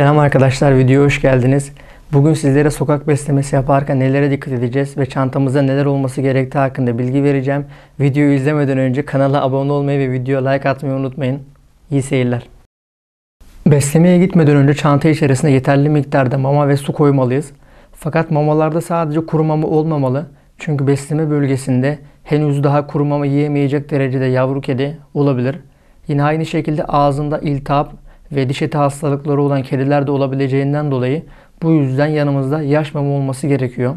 Selam arkadaşlar, videoya hoş geldiniz. Bugün sizlere sokak beslemesi yaparken nelere dikkat edeceğiz ve çantamızda neler olması gerektiği hakkında bilgi vereceğim. Videoyu izlemeden önce kanala abone olmayı ve videoya like atmayı unutmayın. İyi seyirler. Beslemeye gitmeden önce çanta içerisinde yeterli miktarda mama ve su koymalıyız. Fakat mamalarda sadece kuru mama olmamalı. Çünkü besleme bölgesinde henüz daha kuru mama yiyemeyecek derecede yavru kedi olabilir. Yine aynı şekilde ağzında iltihap ve diş eti hastalıkları olan kediler de olabileceğinden dolayı bu yüzden yanımızda yaş mama olması gerekiyor.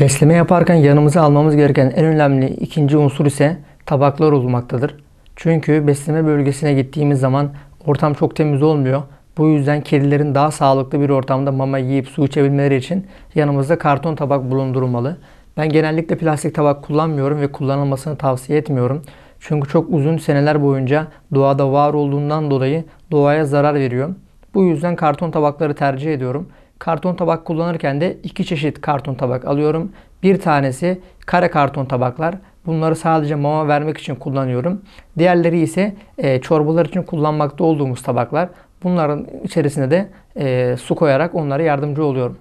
Besleme yaparken yanımıza almamız gereken en önemli ikinci unsur ise tabaklar olmaktadır. Çünkü besleme bölgesine gittiğimiz zaman ortam çok temiz olmuyor. Bu yüzden kedilerin daha sağlıklı bir ortamda mama yiyip su içebilmeleri için yanımızda karton tabak bulundurulmalı. Ben genellikle plastik tabak kullanmıyorum ve kullanılmasını tavsiye etmiyorum. Çünkü çok uzun seneler boyunca doğada var olduğundan dolayı doğaya zarar veriyor. Bu yüzden karton tabakları tercih ediyorum. Karton tabak kullanırken de iki çeşit karton tabak alıyorum. Bir tanesi kare karton tabaklar. Bunları sadece mama vermek için kullanıyorum. Diğerleri ise e, çorbalar için kullanmakta olduğumuz tabaklar. Bunların içerisine de e, su koyarak onlara yardımcı oluyorum.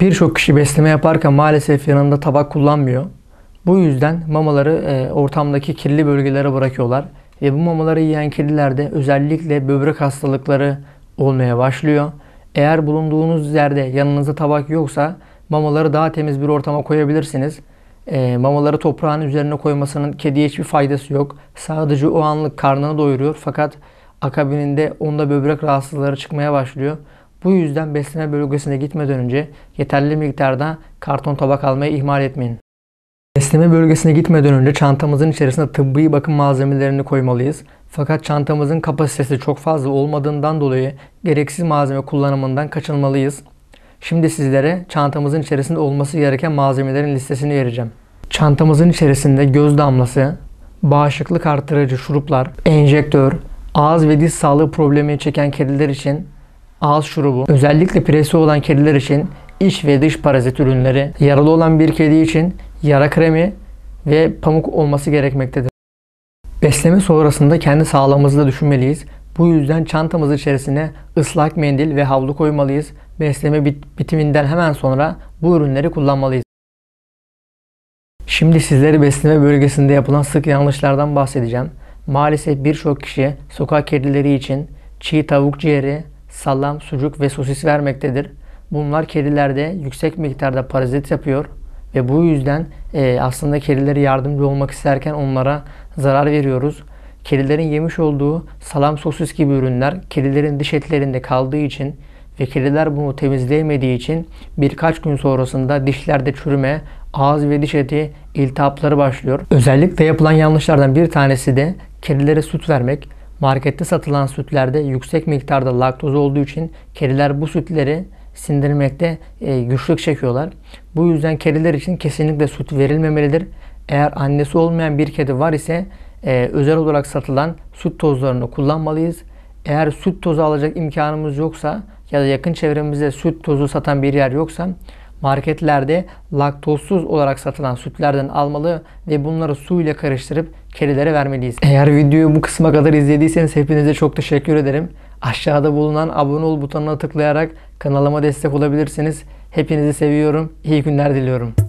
Birçok kişi besleme yaparken maalesef yanında tabak kullanmıyor. Bu yüzden mamaları e, ortamdaki kirli bölgelere bırakıyorlar ve bu mamaları yiyen kedilerde özellikle böbrek hastalıkları olmaya başlıyor. Eğer bulunduğunuz yerde yanınızda tabak yoksa mamaları daha temiz bir ortama koyabilirsiniz. E, mamaları toprağın üzerine koymasının kediye hiçbir faydası yok. Sadece o anlık karnını doyuruyor fakat akabininde onda böbrek rahatsızlıkları çıkmaya başlıyor. Bu yüzden besleme bölgesine gitmeden önce yeterli miktarda karton tabak almayı ihmal etmeyin. Besleme bölgesine gitmeden önce çantamızın içerisinde tıbbi bakım malzemelerini koymalıyız. Fakat çantamızın kapasitesi çok fazla olmadığından dolayı gereksiz malzeme kullanımından kaçınmalıyız. Şimdi sizlere çantamızın içerisinde olması gereken malzemelerin listesini vereceğim. Çantamızın içerisinde göz damlası, bağışıklık artırıcı şuruplar, enjektör, ağız ve diş sağlığı problemi çeken kediler için ağız şurubu, özellikle piresi olan kediler için iç ve dış parazit ürünleri, yaralı olan bir kedi için yara kremi ve pamuk olması gerekmektedir. Besleme sonrasında kendi sağlığımızı da düşünmeliyiz. Bu yüzden çantamız içerisine ıslak mendil ve havlu koymalıyız. Besleme bit bitiminden hemen sonra bu ürünleri kullanmalıyız. Şimdi sizleri besleme bölgesinde yapılan sık yanlışlardan bahsedeceğim. Maalesef birçok kişi sokak kedileri için çiğ tavuk ciğeri, salam, sucuk ve sosis vermektedir. Bunlar kedilerde yüksek miktarda parazit yapıyor ve bu yüzden e, aslında kedilere yardımcı olmak isterken onlara zarar veriyoruz. Kedilerin yemiş olduğu salam sosis gibi ürünler kedilerin diş etlerinde kaldığı için ve kediler bunu temizleyemediği için birkaç gün sonrasında dişlerde çürüme, ağız ve diş eti iltihapları başlıyor. Özellikle yapılan yanlışlardan bir tanesi de kedilere süt vermek. Markette satılan sütlerde yüksek miktarda laktoz olduğu için kediler bu sütleri sindirmekte e, güçlük çekiyorlar. Bu yüzden kediler için kesinlikle süt verilmemelidir. Eğer annesi olmayan bir kedi var ise e, özel olarak satılan süt tozlarını kullanmalıyız. Eğer süt tozu alacak imkanımız yoksa ya da yakın çevremizde süt tozu satan bir yer yoksa marketlerde laktozsuz olarak satılan sütlerden almalı ve bunları su ile karıştırıp kedilere vermeliyiz. Eğer videoyu bu kısma kadar izlediyseniz hepinize çok teşekkür ederim. Aşağıda bulunan abone ol butonuna tıklayarak kanalıma destek olabilirsiniz. Hepinizi seviyorum. İyi günler diliyorum.